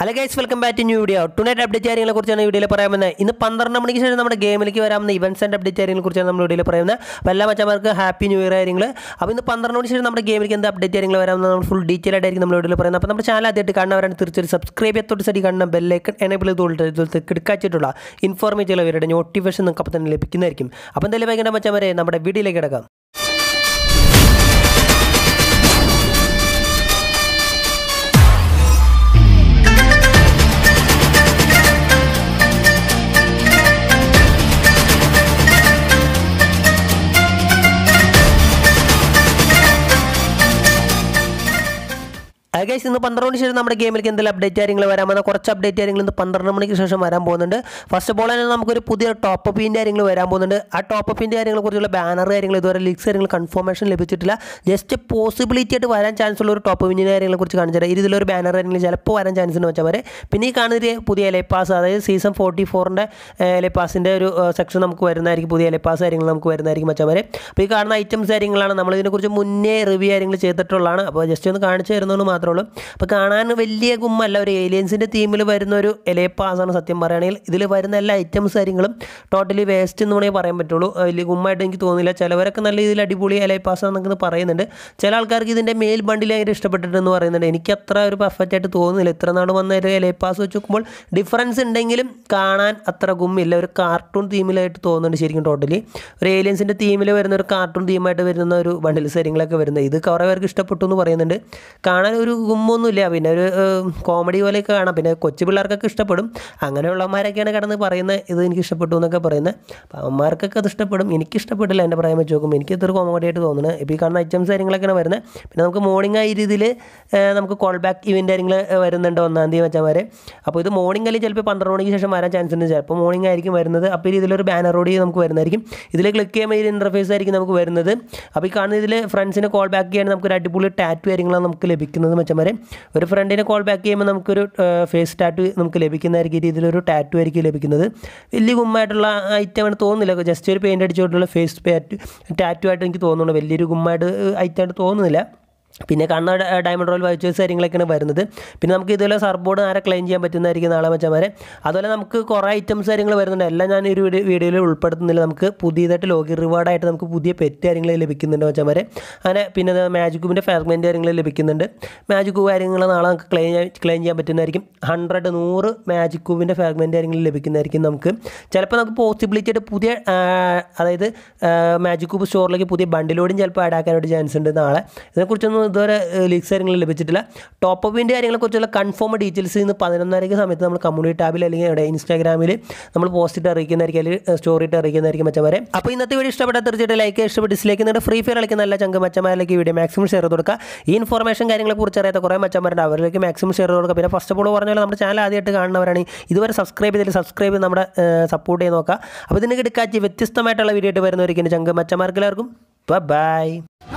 hello guys welcome back to new video tonight update കാര്യങ്ങളെ കുറിച്ചാണ് വീഡിയോയിൽ പറയാമെന്ന് ഇന്ന് പന്ത്രണ്ട് മണിക്ക് ശേഷം നമ്മുടെ ഗെയിമിലേക്ക് വരാമെന്ന ഇവൻസ് ആൻഡ് അപ്ഡേറ്റ് കാര്യങ്ങളെ കുറിച്ചാണ് നമ്മൾ വീഡിയോയിൽ പറയുന്നത് അപ്പോൾ എല്ലാ മച്ചമാർക്ക് ഹാപ്പി ന്യൂ ഇയർ കാര്യങ്ങൾ അപ്പോൾ ഇന്ന് പന്ത്രണ്ട് മണിക്ക് ശേഷം നമ്മുടെ ഗെയിമിലേക്ക് എന്ത് അപ്ഡേറ്റ് കാര്യങ്ങൾ വരാമെന്ന് നമ്മൾ ഫുൾ ഡീറ്റെയിൽ ആയിട്ടായിരിക്കും നമ്മൾ വീഡിയോയിൽ പറയുന്നത് അപ്പോൾ നമ്മുടെ ചാനൽ ആദ്യമായിട്ട് കാണുന്നവരാണ് തീർച്ചയായും സബ്സ്ക്രൈബ് ചെയ്ത് തൊട്ട് സൈഡ് കാണുന്ന ബെല്ലൈക്കൺ എനേബിൾ ചെയ്ത് കിടക്കാച്ചിട്ടുള്ള ഇൻഫോർമേറ്റീവ് ഇവരുടെ നോട്ടിഫിക്കേഷൻ നിങ്ങൾക്ക് അപ്പോൾ തന്നെ ലഭിക്കുന്നതായിരിക്കും അപ്പോൾ എന്തായാലും വൈകേണ്ട മച്ചമാരെ നമ്മുടെ വീഡിയോയിലേക്ക് കിടക്കാം ഗൈസ് ഇന്ന് പന്ത്രണ്ട് മണിക്ക് ശേഷം നമ്മുടെ ഗെയിമിലേക്ക് എന്തെങ്കിലും അപ്ഡേറ്റ് കാര്യങ്ങൾ വരാമെന്ന കുറച്ച് അപ്ഡേറ്റ് കാര്യങ്ങൾ ഇന്ന് പന്ത്രണ്ട് മണിക്ക് ശേഷം വരാൻ പോകുന്നുണ്ട് ഫസ്റ്റ് ഓഫ് ഓൾ തന്നെ നമുക്കൊരു പുതിയ ടോപ്പ് അപ്പിൻ്റെ കാര്യങ്ങൾ വരാൻ പോകുന്നുണ്ട് ആ ടോപ്പ് അപ്പിൻ്റെ കാര്യങ്ങളെക്കുറിച്ചുള്ള ബാനർ കാര്യങ്ങൾ ഇതുവരെ ലീക്സ് കാര്യങ്ങൾ കൺഫർമേഷൻ ലഭിച്ചിട്ടില്ല ജസ്റ്റ് പോസിബിലിറ്റി ആയിട്ട് വരാൻ ചാൻസ് ഉള്ള ഒരു ടോപ്പ് അപ്പിൻ്റെ കാര്യങ്ങളെ കാണിച്ചു തരാം ഇതിലൊരു ബാനർ കാര്യങ്ങൾ ചിലപ്പോൾ വരാൻ ചാൻസ് എന്ന് വെച്ചാൽ വരെ പിന്നെ ഈ കാണുന്ന പുതിയ പാസ് അതായത് സീസൺ ഫോർട്ടി ഫോറിൻ്റെ ലൈപ്പാസിൻ്റെ ഒരു സെക്ഷൻ നമുക്ക് വരുന്നതായിരിക്കും പുതിയ പാസ് കാര്യങ്ങൾ നമുക്ക് വരുന്നതായിരിക്കും വെച്ചാൽ വരെ അപ്പോൾ ഈ കാണുന്ന ഐറ്റംസ് കാര്യങ്ങളാണ് നമ്മൾ ഇതിനെക്കുറിച്ച് മുന്നേ റിവ്യൂ കാര്യങ്ങൾ ചെയ്തിട്ടുള്ളതാണ് അപ്പോൾ ജസ്റ്റ് ഒന്ന് കാണിച്ചു തരുന്നതുകൊണ്ട് മാത്രം മാത്രമേ ഉള്ളൂ അപ്പോൾ കാണാൻ വലിയ ഗുമ്മല്ല ഒരു ഏലിയൻസിൻ്റെ തീമിൽ വരുന്ന ഒരു എലേപ്പാസാണ് സത്യം പറയുകയാണെങ്കിൽ ഇതിൽ വരുന്ന എല്ലാ ഐറ്റംസ് കാര്യങ്ങളും ടോട്ടലി വേസ്റ്റ് എന്ന് വേണമെങ്കിൽ പറയാൻ പറ്റുള്ളൂ വലിയ ഗുമ്മായിട്ട് എനിക്ക് തോന്നുന്നില്ല ചിലവരൊക്കെ നല്ല രീതിയിൽ അടിപൊളി എലേപ്പാസ് പറയുന്നുണ്ട് ചില ആൾക്കാർക്ക് ഇതിൻ്റെ മെയിൽ ബണ്ടിൽ ഭയങ്കര ഇഷ്ടപ്പെട്ടിട്ടെന്ന് പറയുന്നുണ്ട് എനിക്ക് അത്ര ഒരു പെർഫെക്റ്റ് ആയിട്ട് തോന്നുന്നില്ല ഇത്ര നാൾ വന്ന ഒരു എലേപ്പാസ് വെച്ച് നോക്കുമ്പോൾ ഡിഫറൻസ് ഉണ്ടെങ്കിലും കാണാൻ അത്ര ഗുമ്മില്ല ഒരു കാർട്ടൂൺ തീമിലായിട്ട് തോന്നുന്നുണ്ട് ശരിക്കും ടോട്ടലി ഒരു ഏലിയൻസിൻ്റെ തീമിൽ വരുന്ന ഒരു കാർട്ടൂൺ തീമായിട്ട് വരുന്ന ഒരു ബണ്ടിൽ കാര്യങ്ങളൊക്കെ വരുന്നത് ഇത് കുറേ പേർക്ക് ഇഷ്ടപ്പെട്ടു എന്ന് പറയുന്നുണ്ട് കാണാൻ ഒരു ഗുമ്മൊന്നുമില്ല പിന്നെ ഒരു കോമഡി പോലെയൊക്കെ കാണാം പിന്നെ കൊച്ചു പിള്ളേർക്കൊക്കെ ഇഷ്ടപ്പെടും അങ്ങനെയുള്ളമാരൊക്കെയാണ് കിടന്ന് പറയുന്നത് ഇത് എനിക്ക് ഇഷ്ടപ്പെട്ടു എന്നൊക്കെ പറയുന്നത് അപ്പോൾ അമ്മമാർക്കൊക്കെ അത് ഇഷ്ടപ്പെടും എനിക്ക് ഇഷ്ടപ്പെട്ടില്ല എൻ്റെ പറയാൻ വെച്ച് നോക്കുമ്പോൾ എനിക്ക് ഇത്ര കോമഡി ആയിട്ട് തോന്നുന്നത് ഇപ്പോൾ ഈ കാണുന്ന ഐറ്റംസ് കാര്യങ്ങളൊക്കെയാണ് വരുന്നത് പിന്നെ നമുക്ക് മോർണിംഗ് ആ രീതിയിൽ നമുക്ക് കോൾ ബാക്ക് ഇവൻ്റ് കാര്യങ്ങൾ വരുന്നുണ്ട് ഒന്നാം തീയതി വെച്ചാൽ വരെ അപ്പോൾ ഇത് മോർണിംഗ് അല്ലെങ്കിൽ ചിലപ്പോൾ പന്ത്രണ്ട് മണിക്ക് ശേഷം വരാൻ ചാൻസ് ഉണ്ട് ചിലപ്പോൾ മോർണിംഗ് ആയിരിക്കും വരുന്നത് അപ്പോൾ ഇതിലൊരു ബാനറോടി നമുക്ക് വരുന്നതായിരിക്കും ഇതിൽ ക്ലിക്ക് ചെയ്യാൻ ഇതിൽ ഇൻ്റർഫേസ് ആയിരിക്കും നമുക്ക് വരുന്നത് അപ്പോൾ ഈ കാണുന്ന ഇതിൽ ഫ്രണ്ട്സിനെ കോൾ ബാക്ക് ചെയ്യാൻ നമുക്ക് ഒരു അടിപൊളി ടാറ്റു കാര്യങ്ങളാണ് നമുക്ക് ലഭിക്കുന്നത് മച്ചന്മാരെ ഒരു ഫ്രണ്ടിനെ കോൾ ബാക്ക് ചെയ്യുമ്പോൾ നമുക്കൊരു ഫേസ് ടാറ്റു നമുക്ക് ലഭിക്കുന്നതായിരിക്കും രീതിയിലൊരു ടാറ്റു ആയിരിക്കും ലഭിക്കുന്നത് വലിയ ഗുമ്മായിട്ടുള്ള ആണ് തോന്നുന്നില്ല ജസ്റ്റ് ഒരു പെയിൻ്റ് അടിച്ചുകൊണ്ടുള്ള ഫേസ് ടാറ്റു ആയിട്ട് എനിക്ക് തോന്നുന്നുണ്ട് വലിയൊരു ഗുമ്മായിട്ട് ആയിട്ട് തോന്നുന്നില്ല പിന്നെ കാണുന്ന ഡയമണ്ട് റോയൽ വൈച്ചേഴ്സ് കാര്യങ്ങളൊക്കെയാണ് വരുന്നത് പിന്നെ നമുക്ക് ഇതുപോലെ സർബോർഡ് ആരെ ക്ലെയിം ചെയ്യാൻ പറ്റുന്നതായിരിക്കും നാളെ മച്ചന്മാരെ അതുപോലെ നമുക്ക് കുറേ ഐറ്റംസ് കാര്യങ്ങൾ വരുന്നുണ്ട് എല്ലാം ഞാൻ ഒരു വീഡിയോയിൽ ഉൾപ്പെടുത്തുന്നില്ല നമുക്ക് പുതിയതായിട്ട് ലോഗിൻ റിവാർഡായിട്ട് നമുക്ക് പുതിയ പെറ്റ് കാര്യങ്ങൾ ലഭിക്കുന്നുണ്ട് മച്ചന്മാരെ അങ്ങനെ പിന്നെ മാജിക് കൂബിൻ്റെ ഫെർമെൻറ്റ് കാര്യങ്ങൾ ലഭിക്കുന്നുണ്ട് മാജിക് മാജിക്കു കാര്യങ്ങൾ നാളെ നമുക്ക് ക്ലെയിം ക്ലെയിം ചെയ്യാൻ പറ്റുന്നതായിരിക്കും ഹൺഡ്രഡ് നൂറ് കൂബിൻ്റെ ഫെർമെൻറ്റ് കാര്യങ്ങൾ ലഭിക്കുന്നതായിരിക്കും നമുക്ക് ചിലപ്പോൾ നമുക്ക് പോസിബിലിറ്റി ആയിട്ട് പുതിയ അതായത് മാജിക് കൂബ് സ്റ്റോറിലേക്ക് പുതിയ ബണ്ടിലോടും ചിലപ്പോൾ ആഡ് ആക്കാനായിട്ട് ചാൻസ് ഉണ്ട് നാളെ ഇതിനെക്കുറിച്ചൊന്നും നമുക്കൊന്നും ഇതുവരെ ലീക്സ് കാര്യങ്ങൾ ലഭിച്ചിട്ടില്ല ടോപ്പ് അപ്പിൻ്റെ കാര്യങ്ങളെക്കുറിച്ചുള്ള കൺഫേം ഡീറ്റെയിൽസ് ഇന്ന് പതിനൊന്നരയ്ക്ക് സമയത്ത് നമ്മൾ കമ്മ്യൂണിറ്റി ടാബിൽ അല്ലെങ്കിൽ ഇവിടെ ഇൻസ്റ്റാഗ്രാമിൽ നമ്മൾ പോസ്റ്റ് ഇട്ട് അറിയിക്കുന്നതായിരിക്കും അല്ലെങ്കിൽ സ്റ്റോറി ഇട്ട് അറിയിക്കുന്നതായിരിക്കും മച്ചമാരെ അപ്പോൾ ഇന്നത്തെ വീഡിയോ ഇഷ്ടപ്പെട്ടാൽ തീർച്ചയായിട്ടും ലൈക്ക് ഇഷ്ടപ്പെട്ട് ഡിസ്ലൈക്ക് എന്നിട്ട് ഫ്രീ ഫയർ കളിക്കുന്ന എല്ലാ ചങ്ക മച്ചമാരിലേക്ക് വീഡിയോ മാക്സിമം ഷെയർ കൊടുക്കുക ഈ ഇൻഫോർമേഷൻ കാര്യങ്ങളെക്കുറിച്ച് അറിയാത്ത കുറേ മച്ചമാരുണ്ട് അവരിലേക്ക് മാക്സിമം ഷെയർ കൊടുക്കുക പിന്നെ ഫസ്റ്റ് ഓഫ് ഓൾ പറഞ്ഞാൽ നമ്മുടെ ചാനൽ ആദ്യമായിട്ട് കാണുന്നവരാണ് ഇതുവരെ സബ്സ്ക്രൈബ് ചെയ്തിട്ട് സബ്സ്ക്രൈബ് ചെയ്ത് നമ്മുടെ സപ്പോർട്ട് ചെയ്ത് നോക്കുക അപ്പോൾ ഇതിന് കിടക്കാച്ച് വ്യത്യസ്തമായിട്ടുള്ള വീഡിയോ ആയിട്ട് വരുന്നവരിക്കും ചങ്ക് മച്ചമാർക്ക് ബൈ